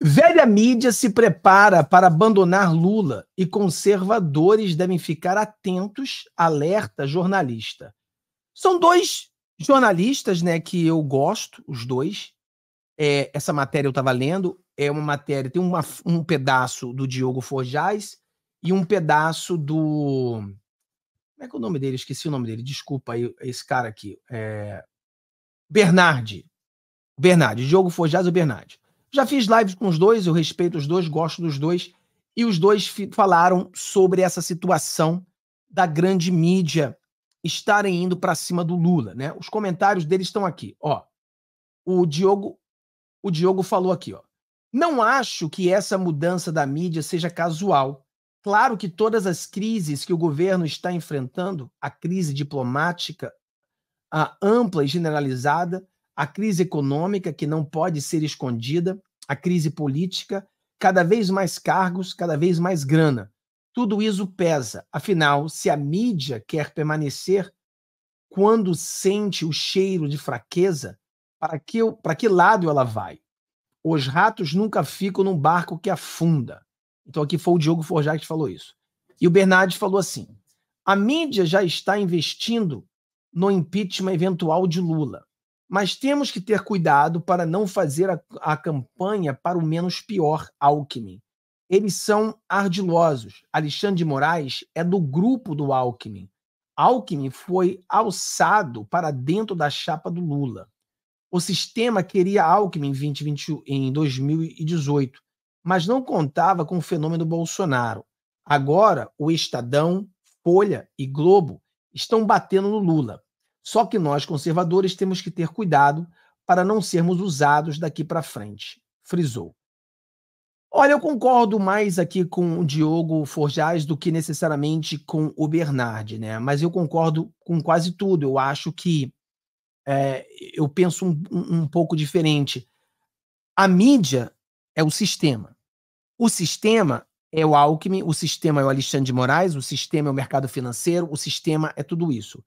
Velha mídia se prepara para abandonar Lula e conservadores devem ficar atentos, alerta jornalista. São dois jornalistas, né, que eu gosto, os dois. É, essa matéria eu estava lendo, é uma matéria, tem uma, um pedaço do Diogo Forjaz e um pedaço do. Como é que é o nome dele? Esqueci o nome dele, desculpa aí, esse cara aqui. É... Bernardi. Bernardi, Diogo Forjaz e o Bernardi. Já fiz lives com os dois, eu respeito os dois, gosto dos dois, e os dois falaram sobre essa situação da grande mídia estarem indo para cima do Lula, né? Os comentários deles estão aqui, ó. O Diogo o Diogo falou aqui, ó. Não acho que essa mudança da mídia seja casual. Claro que todas as crises que o governo está enfrentando, a crise diplomática a ampla e generalizada, a crise econômica que não pode ser escondida, a crise política, cada vez mais cargos, cada vez mais grana. Tudo isso pesa. Afinal, se a mídia quer permanecer, quando sente o cheiro de fraqueza, para que, para que lado ela vai? Os ratos nunca ficam num barco que afunda. Então, aqui foi o Diogo Forjá que falou isso. E o Bernardes falou assim: a mídia já está investindo no impeachment eventual de Lula. Mas temos que ter cuidado para não fazer a, a campanha para o menos pior Alckmin. Eles são ardilosos. Alexandre de Moraes é do grupo do Alckmin. Alckmin foi alçado para dentro da chapa do Lula. O sistema queria Alckmin 2020, em 2018, mas não contava com o fenômeno Bolsonaro. Agora, o Estadão, Folha e Globo estão batendo no Lula. Só que nós, conservadores, temos que ter cuidado para não sermos usados daqui para frente, frisou. Olha, eu concordo mais aqui com o Diogo Forjaz do que necessariamente com o Bernard, né? Mas eu concordo com quase tudo. Eu acho que é, eu penso um, um pouco diferente. A mídia é o sistema. O sistema é o Alckmin, o sistema é o Alexandre de Moraes, o sistema é o mercado financeiro, o sistema é tudo isso.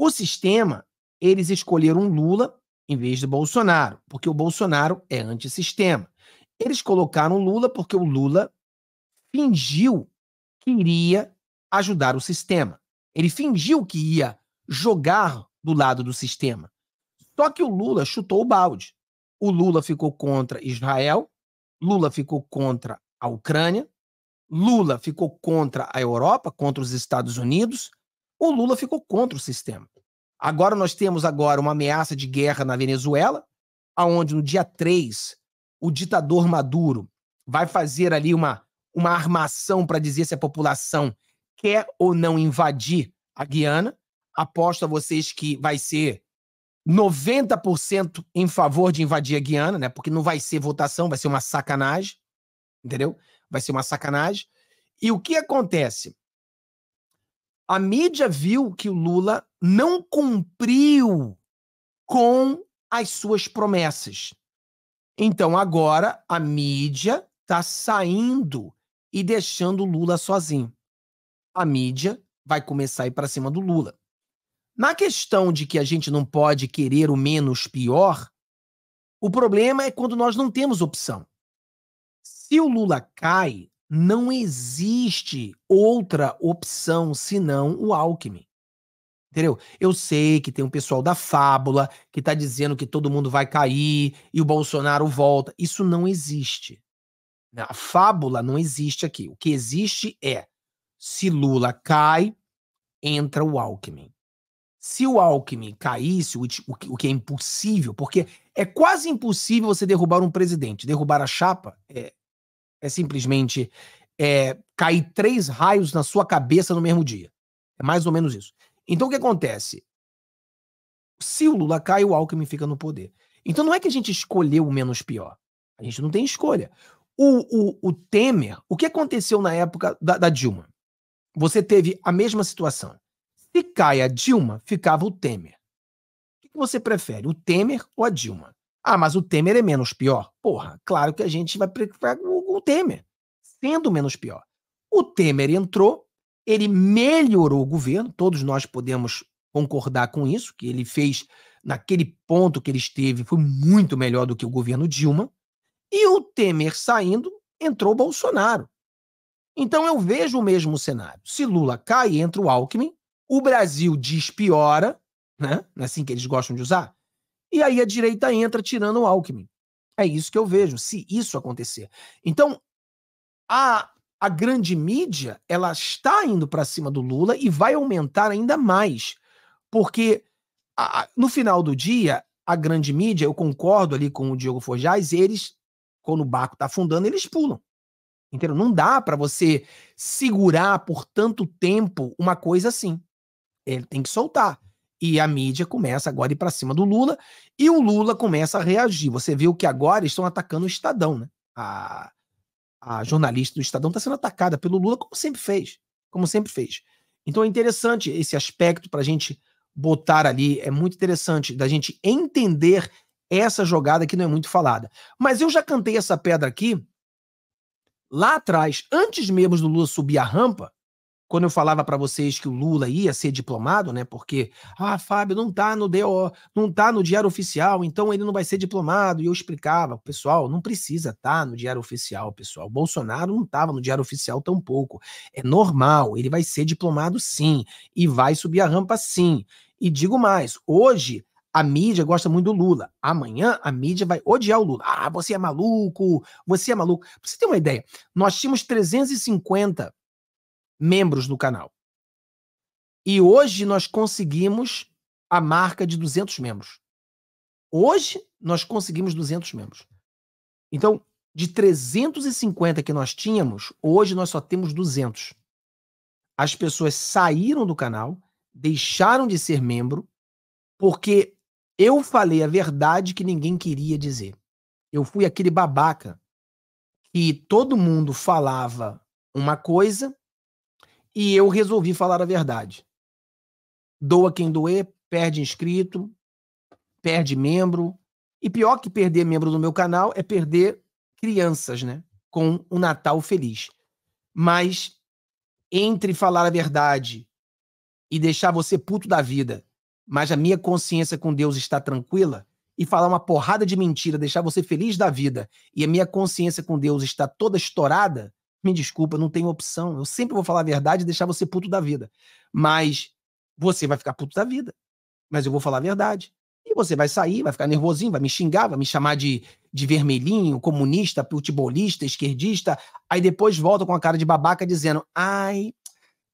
O sistema, eles escolheram Lula em vez de Bolsonaro, porque o Bolsonaro é antissistema. Eles colocaram Lula porque o Lula fingiu que iria ajudar o sistema. Ele fingiu que ia jogar do lado do sistema. Só que o Lula chutou o balde. O Lula ficou contra Israel, Lula ficou contra a Ucrânia, Lula ficou contra a Europa, contra os Estados Unidos, o Lula ficou contra o sistema. Agora nós temos agora uma ameaça de guerra na Venezuela, aonde no dia 3 o ditador Maduro vai fazer ali uma, uma armação para dizer se a população quer ou não invadir a Guiana. Aposto a vocês que vai ser 90% em favor de invadir a Guiana, né? Porque não vai ser votação, vai ser uma sacanagem, entendeu? Vai ser uma sacanagem. E o que acontece? A mídia viu que o Lula não cumpriu com as suas promessas. Então agora a mídia está saindo e deixando o Lula sozinho. A mídia vai começar a ir para cima do Lula. Na questão de que a gente não pode querer o menos pior, o problema é quando nós não temos opção. Se o Lula cai, não existe outra opção senão o Alckmin. Entendeu? Eu sei que tem um pessoal da fábula que está dizendo que todo mundo vai cair e o Bolsonaro volta. Isso não existe. Né, a fábula não existe aqui. O que existe é se Lula cai, entra o Alckmin. Se o Alckmin caísse, o que é impossível, porque é quase impossível você derrubar um presidente. Derrubar a chapa é, é simplesmente é, cair três raios na sua cabeça no mesmo dia. É mais ou menos isso. Então o que acontece? Se o Lula cai, o Alckmin fica no poder. Então não é que a gente escolheu o menos pior. A gente não tem escolha. O, o, o Temer, o que aconteceu na época da, da Dilma? Você teve a mesma situação. Se cai a Dilma, ficava o Temer. O que você prefere, o Temer ou a Dilma? Ah, mas o Temer é menos pior? Porra, claro que a gente vai. vai o Temer, sendo menos pior. O Temer entrou, ele melhorou o governo, todos nós podemos concordar com isso, que ele fez naquele ponto que ele esteve foi muito melhor do que o governo Dilma. E o Temer saindo, entrou Bolsonaro. Então eu vejo o mesmo cenário. Se Lula cai, entra o Alckmin, o Brasil despiora, né? É assim que eles gostam de usar. E aí a direita entra tirando o Alckmin. É isso que eu vejo, se isso acontecer. Então, a, a grande mídia, ela está indo para cima do Lula e vai aumentar ainda mais, porque a, no final do dia, a grande mídia, eu concordo ali com o Diogo Forjaz, eles, quando o barco está afundando, eles pulam. Entendeu? Não dá para você segurar por tanto tempo uma coisa assim. Ele tem que soltar. E a mídia começa agora a ir para cima do Lula e o Lula começa a reagir. Você viu que agora estão atacando o Estadão, né? A, a jornalista do Estadão está sendo atacada pelo Lula, como sempre fez. Como sempre fez. Então é interessante esse aspecto para a gente botar ali, é muito interessante da gente entender essa jogada que não é muito falada. Mas eu já cantei essa pedra aqui lá atrás, antes mesmo do Lula subir a rampa, quando eu falava para vocês que o Lula ia ser diplomado, né? Porque, ah, Fábio, não tá no DO, não tá no Diário Oficial, então ele não vai ser diplomado. E eu explicava, pessoal, não precisa tá no Diário Oficial, pessoal. Bolsonaro não estava no Diário Oficial tampouco. É normal, ele vai ser diplomado sim, e vai subir a rampa sim. E digo mais, hoje a mídia gosta muito do Lula. Amanhã a mídia vai odiar o Lula. Ah, você é maluco, você é maluco. Pra você ter uma ideia, nós tínhamos 350 membros no canal. E hoje nós conseguimos a marca de 200 membros. Hoje nós conseguimos 200 membros. Então, de 350 que nós tínhamos, hoje nós só temos 200. As pessoas saíram do canal, deixaram de ser membro, porque eu falei a verdade que ninguém queria dizer. Eu fui aquele babaca que todo mundo falava uma coisa e eu resolvi falar a verdade. Doa quem doer, perde inscrito, perde membro. E pior que perder membro do meu canal é perder crianças, né? Com um Natal feliz. Mas entre falar a verdade e deixar você puto da vida, mas a minha consciência com Deus está tranquila, e falar uma porrada de mentira, deixar você feliz da vida, e a minha consciência com Deus está toda estourada, me desculpa, não tem opção. Eu sempre vou falar a verdade e deixar você puto da vida. Mas você vai ficar puto da vida. Mas eu vou falar a verdade. E você vai sair, vai ficar nervosinho, vai me xingar, vai me chamar de, de vermelhinho, comunista, futebolista, esquerdista. Aí depois volta com a cara de babaca dizendo: Ai,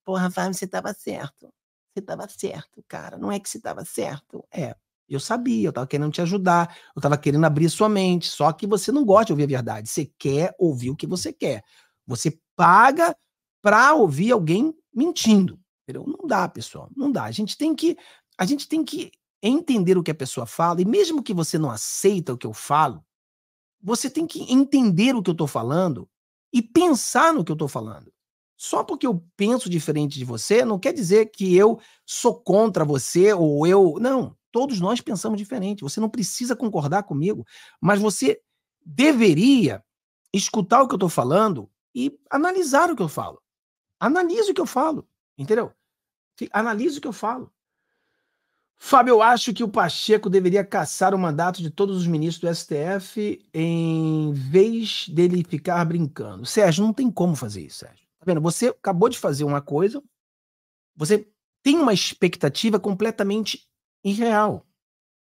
porra, Fábio, você tava certo. Você tava certo, cara. Não é que você tava certo. É, eu sabia, eu tava querendo te ajudar, eu tava querendo abrir sua mente. Só que você não gosta de ouvir a verdade. Você quer ouvir o que você quer. Você paga para ouvir alguém mentindo. Entendeu? Não dá, pessoal. Não dá. A gente tem que a gente tem que entender o que a pessoa fala e mesmo que você não aceita o que eu falo, você tem que entender o que eu estou falando e pensar no que eu estou falando. Só porque eu penso diferente de você não quer dizer que eu sou contra você ou eu não. Todos nós pensamos diferente. Você não precisa concordar comigo, mas você deveria escutar o que eu estou falando e analisar o que eu falo. Analise o que eu falo, entendeu? Analise o que eu falo. Fábio, eu acho que o Pacheco deveria caçar o mandato de todos os ministros do STF em vez dele ficar brincando. Sérgio, não tem como fazer isso, Sérgio. Tá vendo? Você acabou de fazer uma coisa, você tem uma expectativa completamente irreal.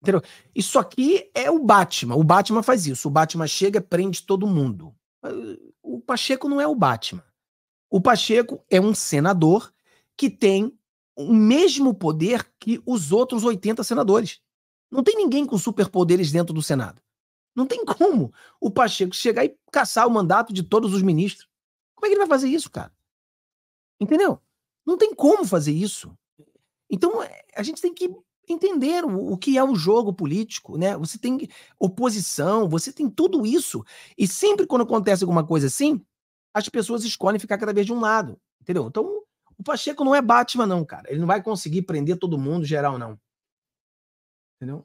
Entendeu? Isso aqui é o Batman. O Batman faz isso. O Batman chega, prende todo mundo. O Pacheco não é o Batman. O Pacheco é um senador que tem o mesmo poder que os outros 80 senadores. Não tem ninguém com superpoderes dentro do Senado. Não tem como o Pacheco chegar e caçar o mandato de todos os ministros. Como é que ele vai fazer isso, cara? Entendeu? Não tem como fazer isso. Então, é, a gente tem que entender o, o, que é o jogo político, né? Você tem oposição, você tem tudo isso. E sempre quando acontece alguma coisa assim, as pessoas escolhem ficar cada vez de um lado, entendeu? Então, o Pacheco não é Batman, não, cara. Ele não vai conseguir prender todo mundo, geral, não. Entendeu?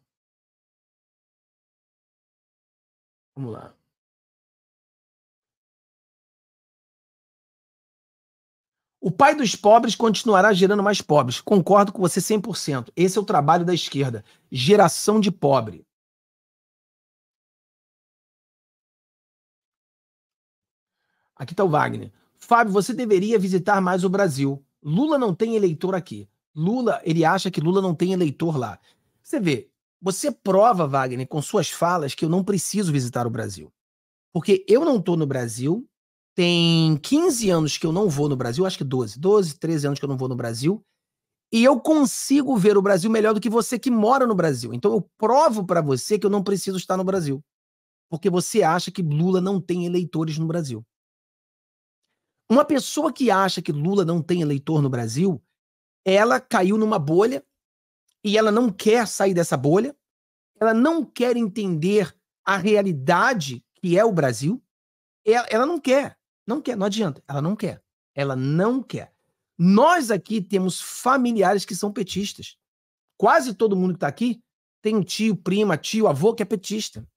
Vamos lá. O pai dos pobres continuará gerando mais pobres. Concordo com você 100%. Esse é o trabalho da esquerda. Geração de pobre. Aqui está o Wagner. Fábio, você deveria visitar mais o Brasil. Lula não tem eleitor aqui. Lula, ele acha que Lula não tem eleitor lá. Você vê, você prova, Wagner, com suas falas, que eu não preciso visitar o Brasil. Porque eu não estou no Brasil tem 15 anos que eu não vou no Brasil, acho que 12, 12, 13 anos que eu não vou no Brasil. E eu consigo ver o Brasil melhor do que você que mora no Brasil. Então eu provo para você que eu não preciso estar no Brasil. Porque você acha que Lula não tem eleitores no Brasil. Uma pessoa que acha que Lula não tem eleitor no Brasil, ela caiu numa bolha e ela não quer sair dessa bolha, ela não quer entender a realidade que é o Brasil, ela, não quer. Não quer, não adianta. Ela não quer. Ela não quer. Nós aqui temos familiares que são petistas. Quase todo mundo que está aqui tem um tio, prima, tio, avô que é petista.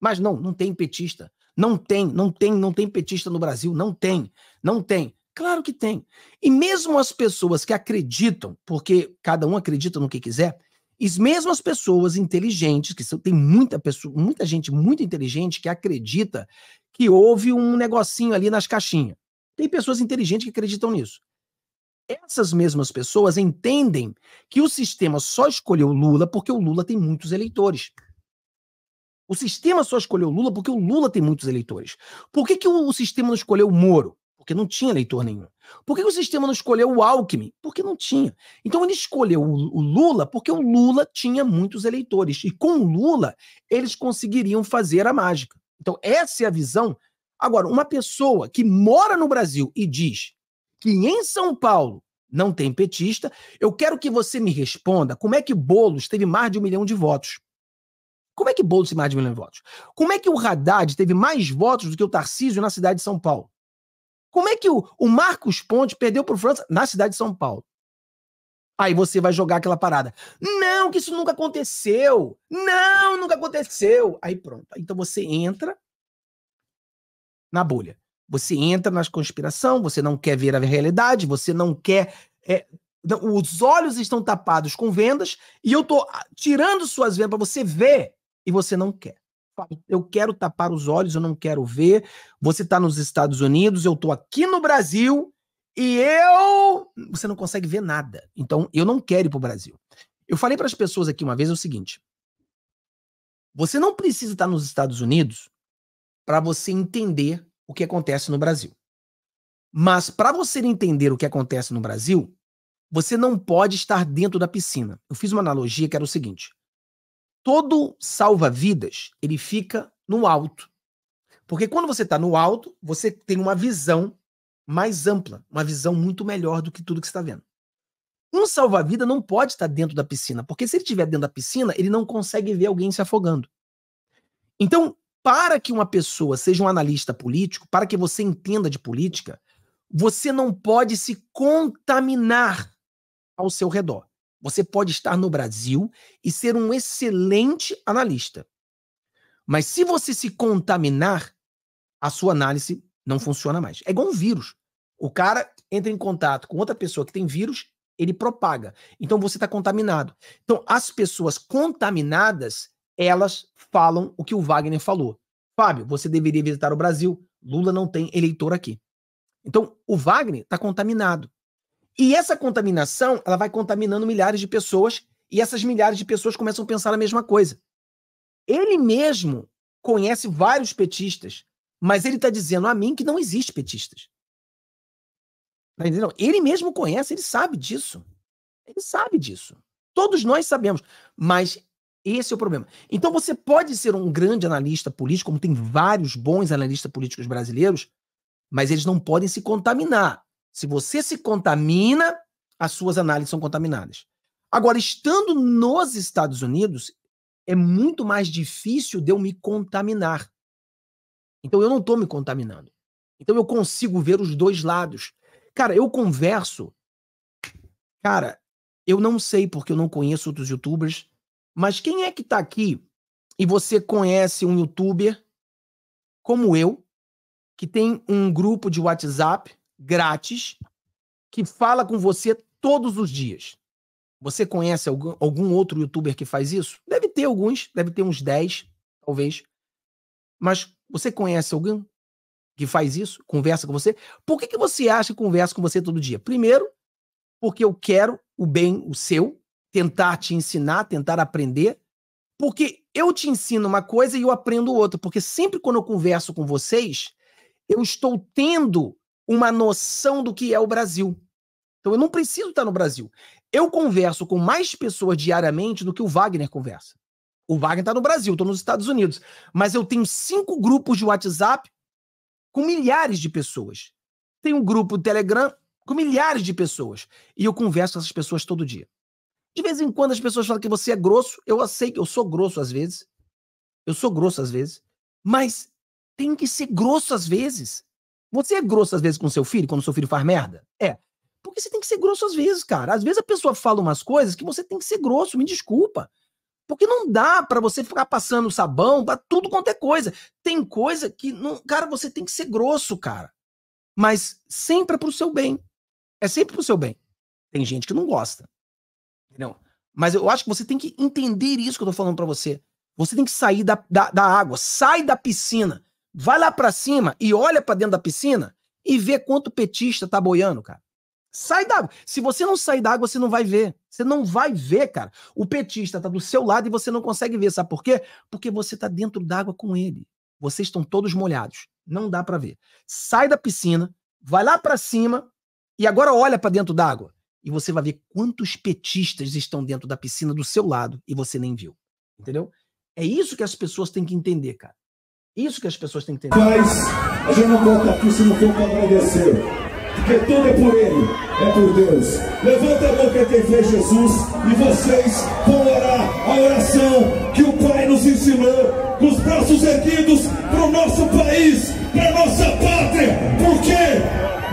Mas não, não tem petista. Não tem, não tem, não tem petista no Brasil. Não tem, não tem. Claro que tem. E mesmo as pessoas que acreditam, porque cada um acredita no que quiser, e mesmo as pessoas inteligentes, que são, tem muita pessoa, muita gente muito inteligente que acredita que houve um negocinho ali nas caixinhas. Tem pessoas inteligentes que acreditam nisso. Essas mesmas pessoas entendem que o sistema só escolheu Lula porque o Lula tem muitos eleitores. O sistema só escolheu Lula porque o Lula tem muitos eleitores. Por que, que o, sistema não escolheu o Moro? Porque não tinha eleitor nenhum. Por que, que o sistema não escolheu o Alckmin? Porque não tinha. Então ele escolheu o, o Lula porque o Lula tinha muitos eleitores. E com o Lula, eles conseguiriam fazer a mágica. Então, essa é a visão. Agora, uma pessoa que mora no Brasil e diz que em São Paulo não tem petista, eu quero que você me responda como é que Boulos teve mais de um milhão de votos. Como é que Boulos teve mais de um milhão de votos? Como é que o Haddad teve mais votos do que o Tarcísio na cidade de São Paulo? Como é que o, o Marcos Ponte perdeu para o França na cidade de São Paulo? Aí você vai jogar aquela parada. Não, que isso nunca aconteceu. Não, nunca aconteceu. Aí pronto. Então você entra na bolha. Você entra na conspiração, você não quer ver a realidade, você não quer. É, os olhos estão tapados com vendas e eu estou ah, tirando suas vendas para você ver e você não quer. Eu quero tapar os olhos, eu não quero ver. Você está nos Estados Unidos, eu estou aqui no Brasil e eu. Você não consegue ver nada. Então, eu não quero ir pro Brasil. Eu falei para as pessoas aqui uma vez o seguinte: você não precisa estar tá nos Estados Unidos para você entender o que acontece no Brasil. Mas para você entender o que acontece no Brasil, você não pode estar dentro da piscina. Eu fiz uma analogia que era o seguinte: todo salva-vidas ele fica no alto. Porque quando você está no alto, você tem uma visão mais ampla, uma visão muito melhor do que tudo que está vendo. Um salva-vida não pode estar tá dentro da piscina, porque se ele estiver dentro da piscina, ele não consegue ver alguém se afogando. Então, para que uma pessoa seja um analista político, para que você entenda de política, você não pode se contaminar ao seu redor. Você pode estar no Brasil e ser um excelente analista. Mas se você se contaminar, a sua análise não funciona mais. É igual um vírus. O cara entra em contato com outra pessoa que tem vírus, ele propaga. Então você está contaminado. Então as pessoas contaminadas, elas falam o que o Wagner falou. Fábio, você deveria visitar o Brasil. Lula não tem eleitor aqui. Então o Wagner está contaminado. E essa contaminação, ela vai contaminando milhares de pessoas e essas milhares de pessoas começam a pensar a mesma coisa. Ele mesmo conhece vários petistas, mas ele está dizendo a mim que não existe petistas. Tá entendendo? Ele mesmo conhece, ele sabe disso. Ele sabe disso. Todos nós sabemos. Mas esse é o problema. Então você pode ser um grande analista político, como tem vários bons analistas políticos brasileiros, mas eles não podem se contaminar. Se você se contamina, as suas análises são contaminadas. Agora, estando nos Estados Unidos, é muito mais difícil de eu me contaminar. Então eu não estou me contaminando. Então eu consigo ver os dois lados. Cara, eu converso. Cara, eu não sei porque eu não conheço outros youtubers, mas quem é que tá aqui e você conhece um youtuber como eu, que tem um grupo de WhatsApp grátis que fala com você todos os dias? Você conhece algum, algum outro youtuber que faz isso? Deve ter alguns, deve ter uns 10, talvez. Mas você conhece algum? que faz isso, conversa com você, por que, que você acha que conversa com você todo dia? Primeiro, porque eu quero o bem, o seu, tentar te ensinar, tentar aprender, porque eu te ensino uma coisa e eu aprendo outra, porque sempre quando eu converso com vocês, eu estou tendo uma noção do que é o Brasil. Então eu não preciso estar no Brasil. Eu converso com mais pessoas diariamente do que o Wagner conversa. O Wagner está no Brasil, estou nos Estados Unidos. Mas eu tenho cinco grupos de WhatsApp com milhares de pessoas. Tem um grupo do Telegram com milhares de pessoas. E eu converso com essas pessoas todo dia. De vez em quando as pessoas falam que você é grosso. Eu sei que eu sou grosso às vezes. Eu sou grosso às vezes. Mas tem que ser grosso às vezes. Você é grosso às vezes com seu filho, quando seu filho faz merda? É. Porque você tem que ser grosso às vezes, cara. Às vezes a pessoa fala umas coisas que você tem que ser grosso, me desculpa. Porque não dá para você ficar passando sabão para tudo quanto é coisa. Tem coisa que, não, cara, você tem que ser grosso, cara. Mas sempre é pro seu bem. É sempre pro seu bem. Tem gente que não gosta. Entendeu? Mas eu acho que você tem que entender isso que eu tô falando para você. Você tem que sair da, da, da, água, sai da piscina, vai lá para cima e olha para dentro da piscina e vê quanto petista tá boiando, cara. Sai d'água. Se você não sair d'água, você não vai ver. Você não vai ver, cara. O petista tá do seu lado e você não consegue ver. Sabe por quê? Porque você tá dentro d'água com ele. Vocês estão todos molhados. Não dá para ver. Sai da piscina, vai lá para cima e agora olha para dentro d'água. E você vai ver quantos petistas estão dentro da piscina do seu lado e você nem viu. Entendeu? É isso que as pessoas têm que entender, cara. Isso que as pessoas têm que entender. Mas a gente não aqui se não for para agradecer porque tudo é por Ele, é por Deus. Levanta a mão tem fé Jesus e vocês vão orar a oração que o Pai nos ensinou, com os braços erguidos para o nosso país, para a nossa pátria, porque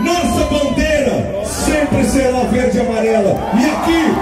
nossa bandeira sempre será verde e amarela. E aqui